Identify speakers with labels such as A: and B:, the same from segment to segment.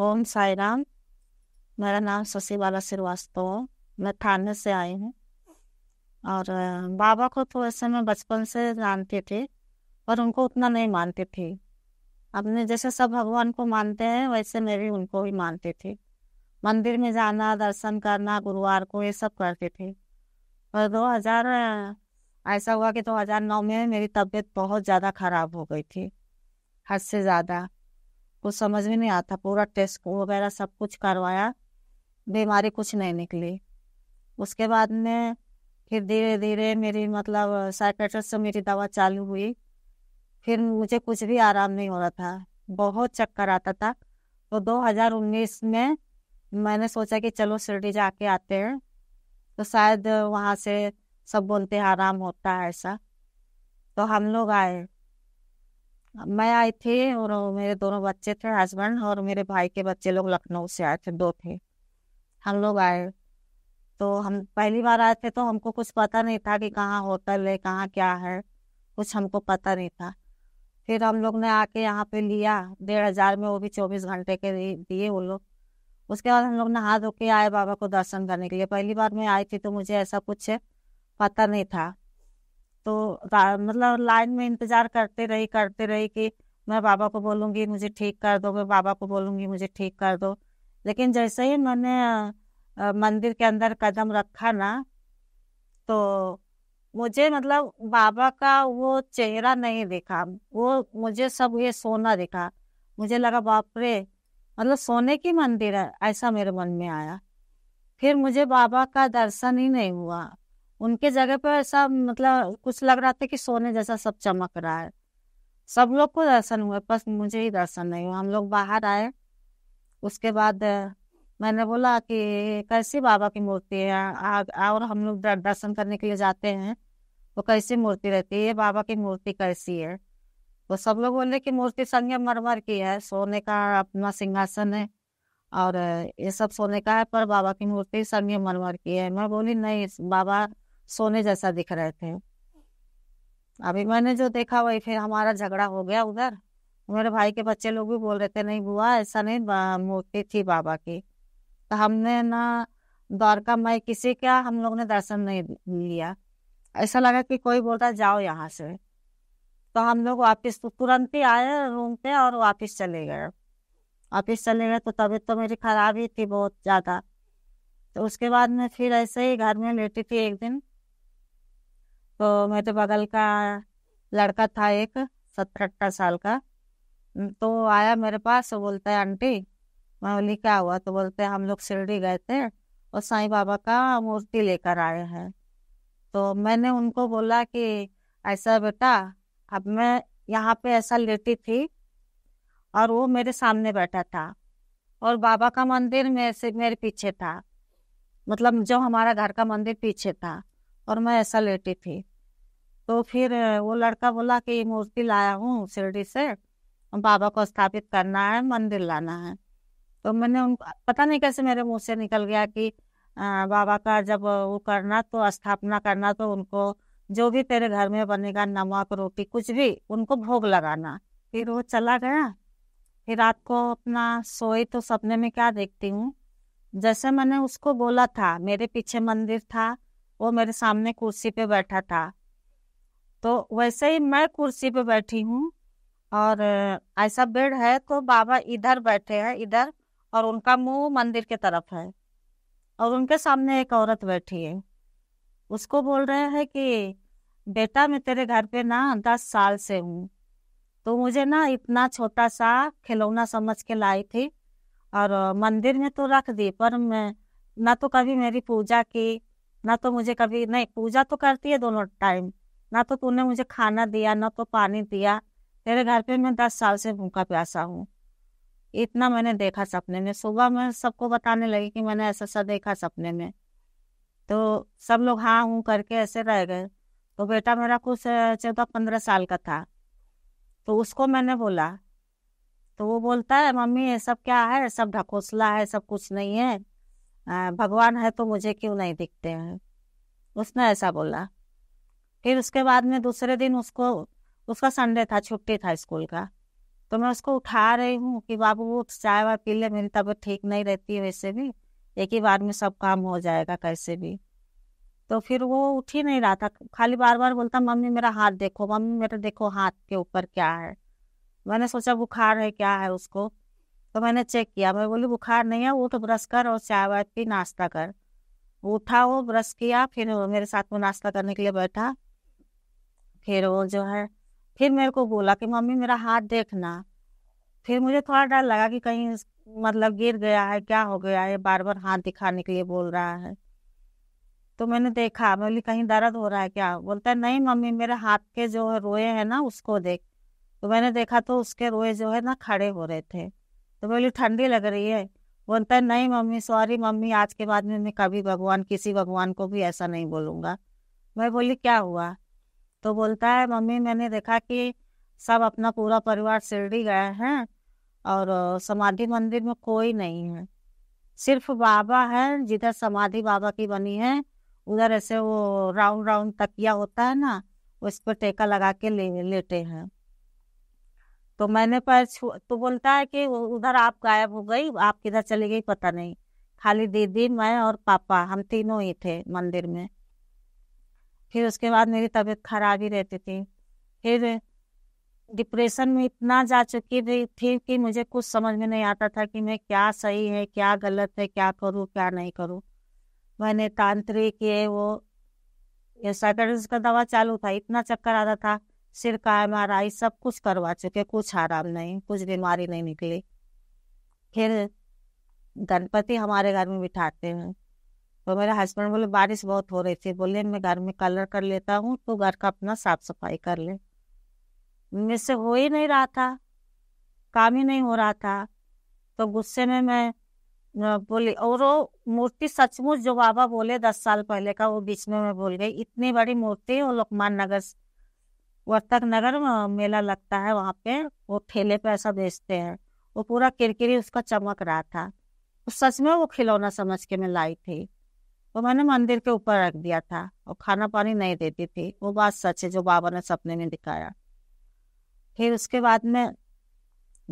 A: ओम साई राम मेरा नाम शशि बाला श्रीवास्तव मैं थाने से आई हूँ और बाबा को तो ऐसे मैं बचपन से जानती थी पर उनको उतना नहीं मानती थी अपने जैसे सब भगवान को मानते हैं वैसे मैं भी उनको भी मानती थी मंदिर में जाना दर्शन करना गुरुवार को ये सब करते थे पर दो हजार ऐसा हुआ कि दो हजार नौ में मेरी तबीयत बहुत ज़्यादा खराब हो गई थी हद से ज़्यादा कुछ समझ में नहीं आता पूरा टेस्ट वगैरह सब कुछ करवाया बीमारी कुछ नहीं निकली उसके बाद में फिर धीरे धीरे मेरी मतलब साइकेट्रिस्ट से मेरी दवा चालू हुई फिर मुझे कुछ भी आराम नहीं हो रहा था बहुत चक्कर आता था तो 2019 में मैंने सोचा कि चलो शिरडी जाके आते हैं तो शायद वहाँ से सब बोलते हैं आराम होता है ऐसा तो हम लोग आए मैं आई थी और मेरे दोनों बच्चे थे हस्बैंड और मेरे भाई के बच्चे लोग लखनऊ से आए थे दो थे हम लोग आए तो हम पहली बार आए थे तो हमको कुछ पता नहीं था कि कहाँ होटल है कहाँ क्या है कुछ हमको पता नहीं था फिर हम लोग ने आके यहाँ पे लिया डेढ़ हजार में वो भी चौबीस घंटे के दिए वो लोग उसके बाद हम लोग नहा धो के आए बाबा को दर्शन करने के लिए पहली बार मैं आई थी तो मुझे ऐसा कुछ पता नहीं था तो मतलब लाइन में इंतजार करते रही करते रही कि मैं बाबा को बोलूंगी मुझे ठीक कर दो मैं बाबा को बोलूंगी मुझे ठीक कर दो लेकिन जैसे ही मैंने मंदिर के अंदर कदम रखा ना तो मुझे मतलब बाबा का वो चेहरा नहीं दिखा वो मुझे सब ये सोना दिखा मुझे लगा बाप रे मतलब सोने की मंदिर है ऐसा मेरे मन में आया फिर मुझे बाबा का दर्शन ही नहीं हुआ उनके जगह पर ऐसा मतलब कुछ लग रहा था कि सोने जैसा सब चमक रहा है सब लोग को दर्शन हुए बस मुझे ही दर्शन नहीं हुआ हम लोग बाहर आए उसके बाद मैंने बोला कि कैसी बाबा की मूर्ति है आ, और हम लोग दर्शन करने के लिए जाते हैं वो कैसी मूर्ति रहती है ये बाबा की मूर्ति कैसी है तो सब लोग बोले कि मूर्ति संगे मरमर की है सोने का अपना सिंहासन है और ये सब सोने का है पर बाबा की मूर्ति संगे मरमर की है मैं बोली नहीं बाबा सोने जैसा दिख रहे थे अभी मैंने जो देखा वही फिर हमारा झगड़ा हो गया उधर मेरे भाई के बच्चे लोग भी बोल रहे थे नहीं बुआ ऐसा नहीं मूर्ति थी बाबा की तो हमने ना द्वारका मैं किसी का हम लोग ने दर्शन नहीं लिया ऐसा लगा कि कोई बोलता जाओ यहाँ से तो हम लोग वापिस तो तुरंत ही आए रूम पे और वापिस चले गए वापिस चले गए तो तबीयत तो मेरी खराब ही थी बहुत ज़्यादा तो उसके बाद में फिर ऐसे ही घर में लेटी थी एक दिन तो मैं तो बगल का लड़का था एक सत्तर अठारह साल का तो आया मेरे पास बोलता है आंटी मैं बोली क्या हुआ तो बोलते हम लोग शिरडी गए थे और साईं बाबा का मूर्ति लेकर आए हैं तो मैंने उनको बोला कि ऐसा बेटा अब मैं यहाँ पे ऐसा लेटी थी और वो मेरे सामने बैठा था और बाबा का मंदिर मेरे से मेरे पीछे था मतलब जो हमारा घर का मंदिर पीछे था और मैं ऐसा लेटी थी तो फिर वो लड़का बोला कि ये मूर्ति लाया हूँ शिरडी से बाबा को स्थापित करना है मंदिर लाना है तो मैंने उनको पता नहीं कैसे मेरे मुंह से निकल गया कि आ, बाबा का जब वो करना तो स्थापना करना तो उनको जो भी तेरे घर में बनेगा नमक रोटी कुछ भी उनको भोग लगाना फिर वो चला गया फिर रात को अपना सोई तो सपने में क्या देखती हूँ जैसे मैंने उसको बोला था मेरे पीछे मंदिर था वो मेरे सामने कुर्सी पे बैठा था तो वैसे ही मैं कुर्सी पे बैठी हूँ और ऐसा बेड है तो बाबा इधर बैठे हैं इधर और उनका मुंह मंदिर के तरफ है और उनके सामने एक औरत बैठी है उसको बोल रहे हैं कि बेटा मैं तेरे घर पे ना दस साल से हूँ तो मुझे ना इतना छोटा सा खिलौना समझ के लाई थी और मंदिर में तो रख दी पर मैं ना तो कभी मेरी पूजा की ना तो मुझे कभी नहीं पूजा तो करती है दोनों टाइम ना तो तूने मुझे खाना दिया ना तो पानी दिया तेरे घर पे मैं दस साल से भूखा प्यासा हूँ इतना मैंने देखा सपने में सुबह मैं सबको बताने लगी कि मैंने ऐसा ऐसा देखा सपने में तो सब लोग हाँ हूँ करके ऐसे रह गए तो बेटा मेरा कुछ चौदह पंद्रह साल का था तो उसको मैंने बोला तो वो बोलता है मम्मी ये सब क्या है सब ढकोसला है सब कुछ नहीं है भगवान है तो मुझे क्यों नहीं दिखते हैं उसने ऐसा बोला फिर उसके बाद में दूसरे दिन उसको उसका संडे था छुट्टी था स्कूल का तो मैं उसको उठा रही हूँ कि बाबू उठ चाय वाय पी ले मेरी तबीयत ठीक नहीं रहती है वैसे भी एक ही बार में सब काम हो जाएगा कैसे भी तो फिर वो उठ ही नहीं रहा था खाली बार बार बोलता मम्मी मेरा हाथ देखो मम्मी मेरा देखो हाथ के ऊपर क्या है मैंने सोचा बुखार है क्या है उसको तो मैंने चेक किया मैं बोली बुखार नहीं है वो तो ब्रश कर और चाय वाय पी नाश्ता कर उठा वो ब्रश किया फिर मेरे साथ में नाश्ता करने के लिए बैठा फिर वो जो है फिर मेरे को बोला कि मम्मी मेरा हाथ देखना फिर मुझे थोड़ा डर लगा कि कहीं मतलब गिर गया है क्या हो गया है बार बार हाथ दिखाने के लिए बोल रहा है तो मैंने देखा बोली कहीं दर्द हो रहा है क्या बोलता है नहीं मम्मी मेरे हाथ के जो है रोए है ना उसको देख तो मैंने देखा तो उसके रोए जो है ना खड़े हो रहे थे तो बोली ठंडी लग रही है बोलता है नहीं मम्मी सॉरी मम्मी आज के बाद में मैं कभी भगवान किसी भगवान को भी ऐसा नहीं बोलूंगा मैं बोली क्या हुआ तो बोलता है मम्मी मैंने देखा कि सब अपना पूरा परिवार शिरडी गए हैं और समाधि मंदिर में कोई नहीं है सिर्फ बाबा है जिधर समाधि बाबा की बनी है उधर ऐसे वो राउंड राउंड तकिया होता है ना उस पर टेका लगा के ले, लेटे हैं तो मैंने पर छू तो बोलता है कि उधर आप गायब हो गई आप किधर चली गई पता नहीं खाली दीदी मैं और पापा हम तीनों ही थे मंदिर में फिर उसके बाद मेरी तबीयत खराब ही रहती थी फिर डिप्रेशन में इतना जा चुकी थी फिर कि मुझे कुछ समझ में नहीं आता था कि मैं क्या सही है क्या गलत है क्या करूँ क्या नहीं करूँ मैंने तांत्रिक ये वो ये सैटरडेज का दवा चालू था इतना चक्कर आता था सिर का एम आर आई सब कुछ करवा चुके कुछ आराम नहीं कुछ बीमारी नहीं निकली फिर गणपति हमारे घर में बिठाते हैं तो मेरे हस्बैंड बोले बारिश बहुत हो रही थी बोले मैं घर में कलर कर लेता हूँ तो घर का अपना साफ सफाई कर ले मेरे से हो ही नहीं रहा था काम ही नहीं हो रहा था तो गुस्से में मैं बोली और वो मूर्ति सचमुच जो बाबा बोले दस साल पहले का वो बीच में मैं बोल गई इतनी बड़ी मूर्ति वो लोकमान नगर वर्तक नगर मेला लगता है वहाँ पे वो ठेले पे ऐसा बेचते हैं वो पूरा किरकिरी उसका चमक रहा था तो सच में वो खिलौना समझ के मैं लाई थी वो मैंने मंदिर के ऊपर रख दिया था और खाना पानी नहीं देती थी वो बात सच है जो बाबा ने सपने में दिखाया फिर उसके बाद में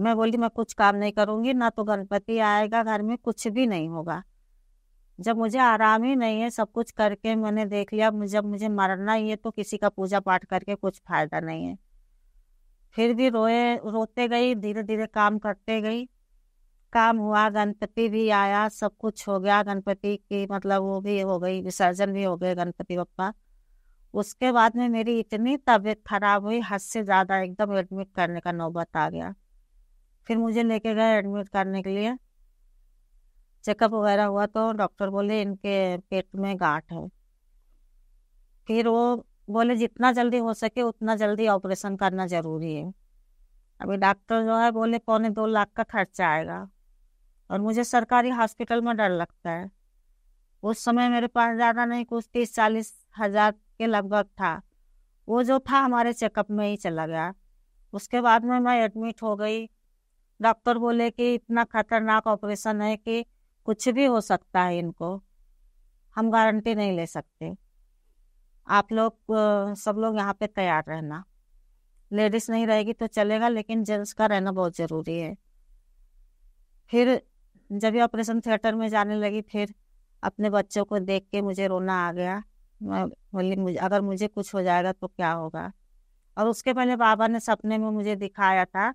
A: मैं बोली मैं कुछ काम नहीं करूंगी ना तो गणपति आएगा घर में कुछ भी नहीं होगा जब मुझे आराम ही नहीं है सब कुछ करके मैंने देख लिया जब मुझे मरना ही है तो किसी का पूजा पाठ करके कुछ फायदा नहीं है फिर भी रोए रोते गई धीरे धीरे काम करते गई काम हुआ गणपति भी आया सब कुछ हो गया गणपति की मतलब वो भी हो गई विसर्जन भी हो गए गणपति बप्पा उसके बाद में मेरी इतनी तबीयत खराब हुई हद से ज्यादा एकदम एडमिट करने का नौबत आ गया फिर मुझे लेके गए एडमिट करने के लिए चेकअप वगैरह हुआ तो डॉक्टर बोले इनके पेट में गांठ है फिर वो बोले जितना जल्दी हो सके उतना जल्दी ऑपरेशन करना जरूरी है अभी डॉक्टर जो है बोले पौने दो लाख का खर्चा आएगा और मुझे सरकारी हॉस्पिटल में डर लगता है उस समय मेरे पास ज़्यादा नहीं कुछ तीस चालीस हजार के लगभग था वो जो था हमारे चेकअप में ही चला गया उसके बाद में मैं एडमिट हो गई डॉक्टर बोले कि इतना खतरनाक ऑपरेशन है कि कुछ भी हो सकता है इनको हम गारंटी नहीं ले सकते आप लोग सब लोग यहाँ पे तैयार रहना लेडीज नहीं रहेगी तो चलेगा लेकिन जेंट्स का रहना बहुत ज़रूरी है फिर जब ही ऑपरेशन थिएटर में जाने लगी फिर अपने बच्चों को देख के मुझे रोना आ गया मैं बोली मुझे अगर मुझे कुछ हो जाएगा तो क्या होगा और उसके पहले बाबा ने सपने में मुझे दिखाया था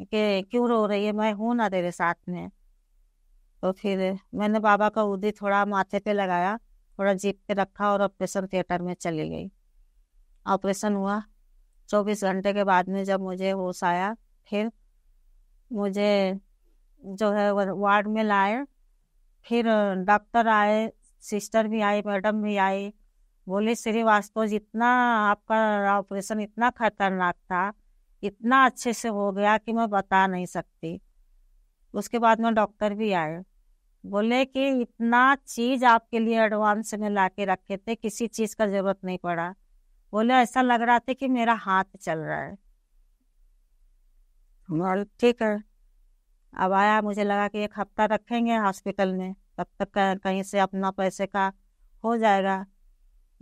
A: कि क्यों रो रही है मैं हूँ ना तेरे साथ में तो फिर मैंने बाबा का उदी थोड़ा माथे पे लगाया थोड़ा जीप पे रखा और ऑपरेशन थिएटर में चली गई ऑपरेशन हुआ चौबीस घंटे के बाद में जब मुझे होश आया फिर मुझे जो है वार्ड में लाए फिर डॉक्टर आए सिस्टर भी आई मैडम भी आई बोले श्रीवास्तव जितना आपका ऑपरेशन इतना खतरनाक था इतना अच्छे से हो गया कि मैं बता नहीं सकती उसके बाद में डॉक्टर भी आए बोले कि इतना चीज आपके लिए एडवांस में ला के रखे थे किसी चीज का जरूरत नहीं पड़ा बोले ऐसा लग रहा था कि मेरा हाथ चल रहा है ठीक है अब आया मुझे लगा कि एक हफ्ता रखेंगे हॉस्पिटल में तब तक कहीं से अपना पैसे का हो जाएगा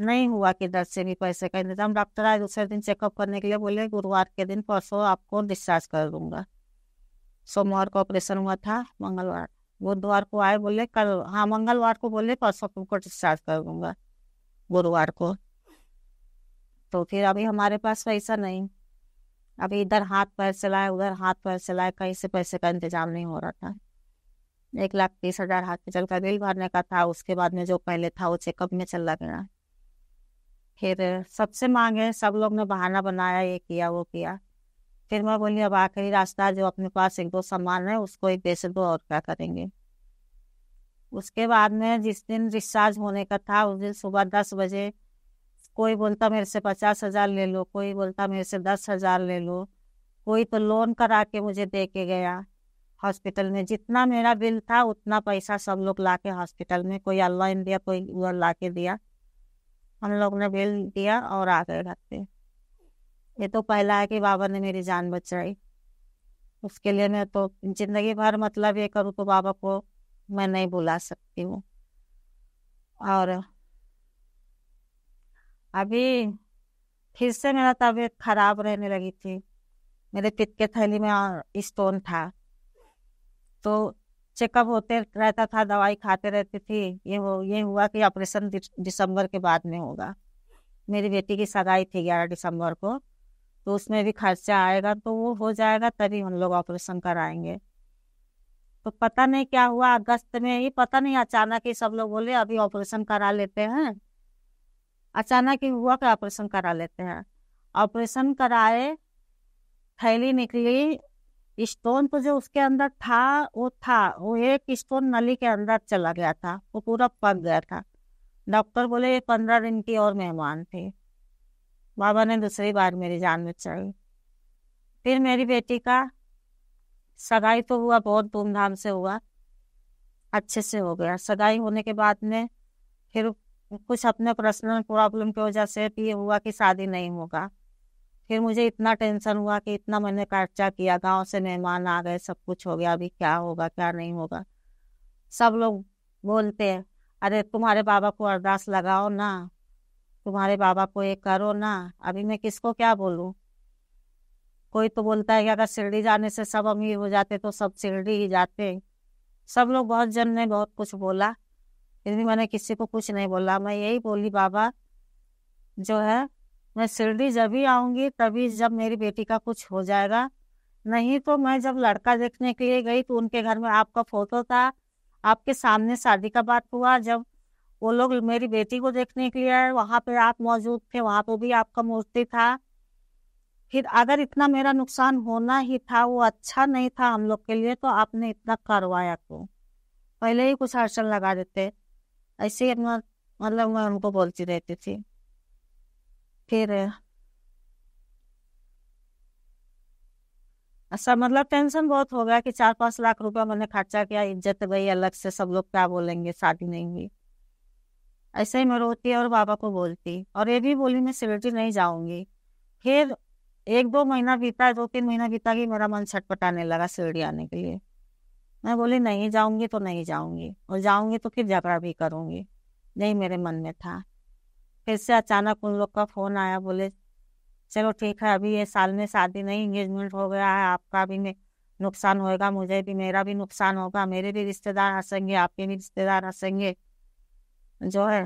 A: नहीं हुआ कि किधर से भी पैसे का इंतजाम डॉक्टर आए दूसरे दिन चेकअप करने के लिए बोले गुरुवार के दिन परसों आपको डिस्चार्ज कर दूंगा सोमवार को ऑपरेशन हुआ था मंगलवार बुधवार को आए बोले कल हाँ मंगलवार को बोले परसों तुमको डिस्चार्ज कर दूंगा गुरुवार को तो फिर अभी हमारे पास पैसा नहीं अभी इधर हाथ पैर चलाए उधर हाथ पैर चलाए कहीं से पैसे का इंतजाम नहीं हो रहा था एक लाख तीस हजार हॉस्पिटल का बिल भरने का था उसके बाद में जो पहले था वो चेकअप में रहा गया फिर सबसे मांगे सब लोग ने बहाना बनाया ये किया वो किया फिर मैं बोली अब आखिरी रास्ता जो अपने पास एक दो सामान है उसको एक पैसे दो और क्या करेंगे उसके बाद में जिस दिन डिस्चार्ज होने का था उस दिन सुबह दस बजे कोई बोलता मेरे से पचास हजार ले लो कोई बोलता मेरे से दस हजार ले लो कोई तो लोन करा के मुझे दे के गया हॉस्पिटल में जितना मेरा बिल था उतना पैसा सब लोग ला के हॉस्पिटल में कोई अल्लाह दिया कोई उधर ला के दिया हम लोग ने बिल दिया और आ गए घर पे ये तो पहला है कि बाबा ने मेरी जान बचाई उसके लिए मैं तो जिंदगी भर मतलब ये करूँ तो बाबा को मैं नहीं बुला सकती हूँ और अभी फिर से मेरा तबीयत खराब रहने लगी थी मेरे पित्त के थैली में स्टोन था तो चेकअप होते रहता था दवाई खाते रहती थी ये हो ये हुआ कि ऑपरेशन दिसंबर के बाद में होगा मेरी बेटी की सगाई थी ग्यारह दिसंबर को तो उसमें भी खर्चा आएगा तो वो हो जाएगा तभी हम लोग ऑपरेशन कराएंगे तो पता नहीं क्या हुआ अगस्त में ये पता नहीं अचानक ही सब लोग बोले अभी ऑपरेशन करा लेते हैं अचानक ही हुआ कि ऑपरेशन करा लेते हैं ऑपरेशन कराए थैली निकली स्टोन तो जो उसके अंदर था वो था वो एक स्टोन नली के अंदर चला गया था वो पूरा पक गया था डॉक्टर बोले ये पंद्रह दिन की और मेहमान थे बाबा ने दूसरी बार मेरी जान में चढ़ी फिर मेरी बेटी का सगाई तो हुआ बहुत धूमधाम से हुआ अच्छे से हो गया सगाई होने के बाद में फिर कुछ अपने पर्सनल प्रॉब्लम की वजह से भी हुआ कि शादी नहीं होगा फिर मुझे इतना टेंशन हुआ कि इतना मैंने खर्चा किया गांव से मेहमान आ गए सब कुछ हो गया अभी क्या होगा क्या नहीं होगा सब लोग बोलते हैं अरे तुम्हारे बाबा को अरदास लगाओ ना तुम्हारे बाबा को ये करो ना अभी मैं किसको क्या बोलूँ कोई तो बोलता है कि अगर शिरडी जाने से सब अमीर हो जाते तो सब शिरडी ही जाते सब लोग बहुत जन ने बहुत कुछ बोला फिर भी मैंने किसी को कुछ नहीं बोला मैं यही बोली बाबा जो है मैं शिरडी जब ही आऊंगी तभी जब मेरी बेटी का कुछ हो जाएगा नहीं तो मैं जब लड़का देखने के लिए गई तो उनके घर में आपका फोटो था आपके सामने शादी का बात हुआ जब वो लोग मेरी बेटी को देखने के लिए आए वहां पे आप मौजूद थे वहां पे भी आपका मूर्ति था फिर अगर इतना मेरा नुकसान होना ही था वो अच्छा नहीं था हम लोग के लिए तो आपने इतना करवाया तो पहले ही कुछ अड़चन लगा देते ऐसे ही अपना मतलब मैं उनको बोलती रहती थी फिर अच्छा मतलब टेंशन बहुत हो गया कि चार पांच लाख रुपया मैंने खर्चा किया इज्जत गई अलग से सब लोग क्या बोलेंगे शादी नहीं हुई ऐसे ही मैं रोती और बाबा को बोलती और ये भी बोली मैं सिलेटी नहीं जाऊंगी फिर एक दो महीना बीता दो तीन महीना बीता कि मेरा मन छटपटाने लगा सिलड़ी आने के लिए मैं बोली नहीं जाऊंगी तो नहीं जाऊंगी और जाऊंगी तो फिर झगड़ा भी करूंगी नहीं मेरे मन में था फिर से अचानक उन लोग का फोन आया बोले चलो ठीक है अभी ये साल में शादी नहीं इंगेजमेंट हो गया है आपका भी मैं नुकसान होएगा मुझे भी मेरा भी नुकसान होगा मेरे भी रिश्तेदार हंसेंगे आपके भी रिश्तेदार हंसेंगे जो है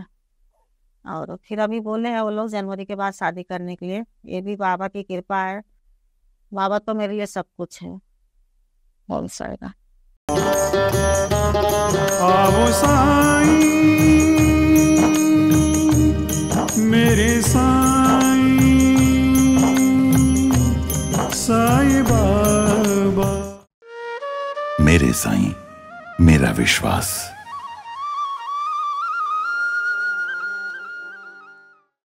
A: और फिर अभी बोले हैं वो लोग जनवरी के बाद शादी करने के लिए ये भी बाबा की कृपा है बाबा तो मेरे लिए सब कुछ है बोल सकेगा आओ साई मेरे साई साई बाबा मेरे साई मेरा विश्वास